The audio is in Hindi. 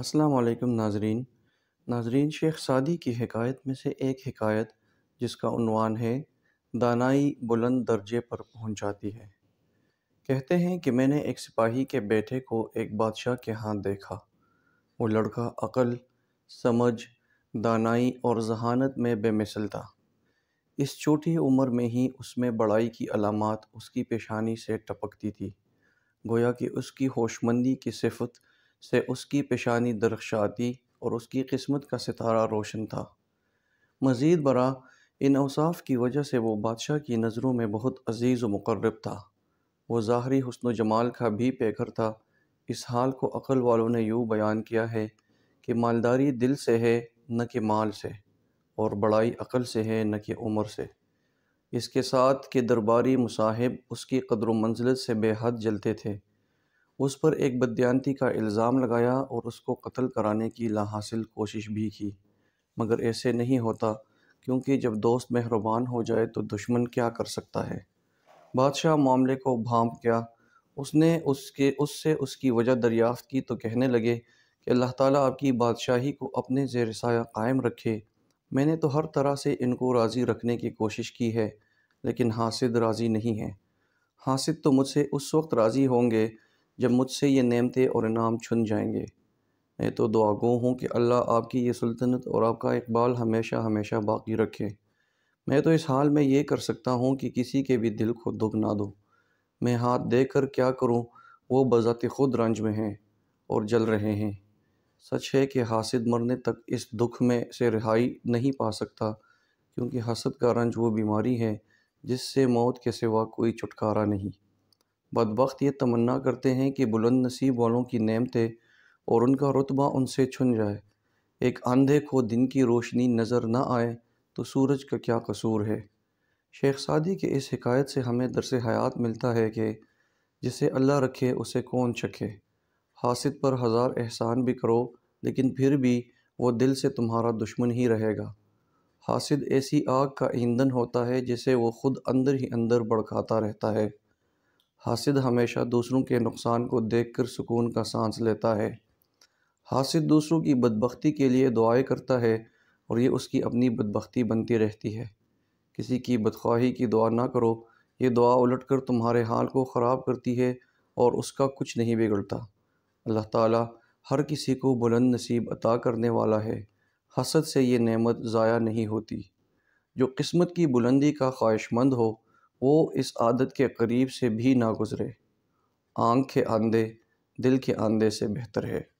अस्सलाम नाजरीन नाजरीन शेख सादी की हकायत में से एक हकायत जिसका उनवान है दानाई बुलंद दर्जे पर पहुंचाती है कहते हैं कि मैंने एक सिपाही के बेटे को एक बादशाह के हाथ देखा वो लड़का अक़ल समझ दानाई और जहानत में बेमिसल था इस छोटी उम्र में ही उसमें बड़ाई की अलामत उसकी पेशानी से टपकती थी गोया कि उसकी होशमंदी की सिफत से उसकी पेशानी दरख्शाती और उसकी किस्मत का सितारा रोशन था मज़ीद बरा इन अवसाफ की वजह से वो बादशाह की नज़रों में बहुत अजीज़ व मुकर्रब था वो ज़ाहरी हसन जमाल का भी पेकर था इस हाल को अक़ल वालों ने यूँ बयान किया है कि मालदारी दिल से है न कि माल से और बड़ाई अक़ल से है न कि उम्र से इसके साथ के दरबारी मुसाहिब उसकी कदर व मंजिलत से बेहद जलते थे उस पर एक बदयांती का इल्ज़ाम लगाया और उसको कत्ल कराने की लाहासिल कोशिश भी की मगर ऐसे नहीं होता क्योंकि जब दोस्त मेहरबान हो जाए तो दुश्मन क्या कर सकता है बादशाह मामले को भांप गया उसने उसके उससे उसकी वजह दरियाफ्त की तो कहने लगे कि अल्लाह ताला आपकी बादशाही को अपने जेर साया कायम रखे मैंने तो हर तरह से इनको राज़ी रखने की कोशिश की है लेकिन हासिद राज़ी नहीं है हासिद तो मुझसे उस वक्त राज़ी होंगे जब मुझसे ये नेमते और इनाम छुन जाएंगे मैं तो दुआ गो हूँ कि अल्लाह आपकी ये सुल्तनत और आपका इकबाल हमेशा हमेशा बाकी रखे मैं तो इस हाल में ये कर सकता हूँ कि किसी के भी दिल को दुख ना दो मैं हाथ दे कर क्या करूँ वो बज़ात खुद रंज में हैं और जल रहे हैं सच है कि हासिद मरने तक इस दुख में से रिहाई नहीं पा सकता क्योंकि हसद का रंज वो बीमारी है जिससे मौत के सिवा कोई छुटकारा नहीं बदबخت ये तमन्ना करते हैं कि बुलंद नसीब वालों की नेमतें और उनका रुतबा उनसे छुन जाए एक अंधे को दिन की रोशनी नज़र न आए तो सूरज का क्या कसूर है शेख सादी के इस शिकायत से हमें दरस हयात मिलता है कि जिसे अल्लाह रखे उसे कौन चखे हासिद पर हज़ार एहसान भी करो लेकिन फिर भी वो दिल से तुम्हारा दुश्मन ही रहेगा हासिद ऐसी आग का ईंधन होता है जिसे वो ख़ुद अंदर ही अंदर भड़काता रहता है हासिद हमेशा दूसरों के नुकसान को देखकर सुकून का सांस लेता है हासिद दूसरों की बदबख्ती के लिए दुआएं करता है और ये उसकी अपनी बदबख्ती बनती रहती है किसी की बदख्वाही की दुआ ना करो ये दुआ उलट कर तुम्हारे हाल को ख़राब करती है और उसका कुछ नहीं बिगड़ता अल्लाह ताला हर किसी को बुलंद नसीब अता करने वाला है हसद से ये नेमत ज़ाया नहीं होती जो किस्मत की बुलंदी का ख्वाहिशमंद हो वो इस आदत के करीब से भी ना गुज़रे आँख के आंधे दिल के आंधे से बेहतर है